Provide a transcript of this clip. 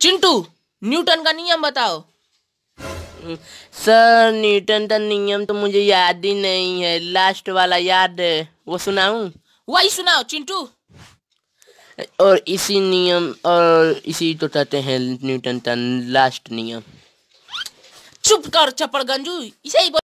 Chintu Newton का नियम बताओ सर न्यूटन का नियम तो मुझे याद ही नहीं है लास्ट वाला याद है वो सुनाऊं वही सुनाओ चिंटू और इसी नियम और इसी तो कहते हैं न्यूटन का लास्ट नियम चुप कर चपड़ गंजू इसे ही